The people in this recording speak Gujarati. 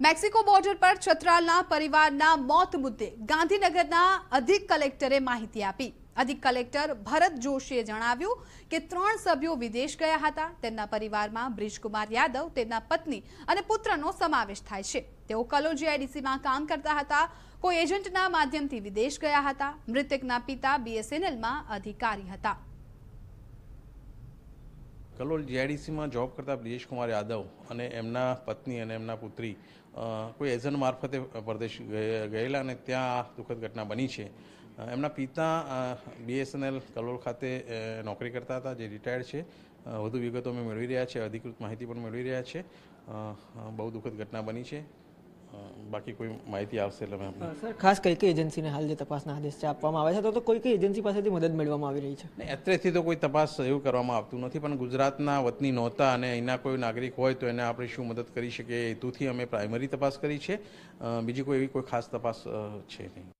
મેક્સિકો બોર્ડર પર છત્રાલના પરિવારના મોત મુદ્દે ગાંધીનગરના અધિક કલેક્ટરે માહિતી આપી અધિક કલેક્ટર ભરત જોશીએ જણાવ્યું કે ત્રણ સભ્યો વિદેશ ગયા હતા તેમના પરિવારમાં બ્રિજકુમાર યાદવ તેમના પત્ની અને પુત્રનો સમાવેશ થાય છે તેઓ કલોજીઆઈડીસીમાં કામ કરતા હતા કોઈ એજન્ટના માધ્યમથી વિદેશ ગયા હતા મૃતકના પિતા બીએસએનએલમાં અધિકારી હતા કલોલ જીઆઈડીસીમાં જોબ કરતા બ્રિજેશ કુમાર યાદવ અને એમના પત્ની અને એમના પુત્રી કોઈ એજન્ટ મારફતે પરદેશ ગયેલા અને ત્યાં આ દુઃખદ ઘટના બની છે એમના પિતા બીએસએનએલ કલોલ ખાતે નોકરી કરતા હતા જે રિટાયર્ડ છે વધુ વિગતો અમે મેળવી રહ્યા છે અધિકૃત માહિતી પણ મેળવી રહ્યા છે બહુ દુઃખદ ઘટના બની છે બાકી કોઈ માહિતી આવશે એટલે અમે સર ખાસ કઈ કઈ એજન્સીને હાલ જે તપાસના આદેશ છે આપવામાં આવે છે તો કોઈ કઈ એજન્સી પાસેથી મદદ મેળવવામાં આવી રહી છે અત્રેથી તો કોઈ તપાસ એવું કરવામાં આવતું નથી પણ ગુજરાતના વતની નહોતા અને અહીંના કોઈ નાગરિક હોય તો એને આપણે શું મદદ કરી શકીએ હેતુથી અમે પ્રાઇમરી તપાસ કરી છે બીજી કોઈ એવી કોઈ ખાસ તપાસ છે નહીં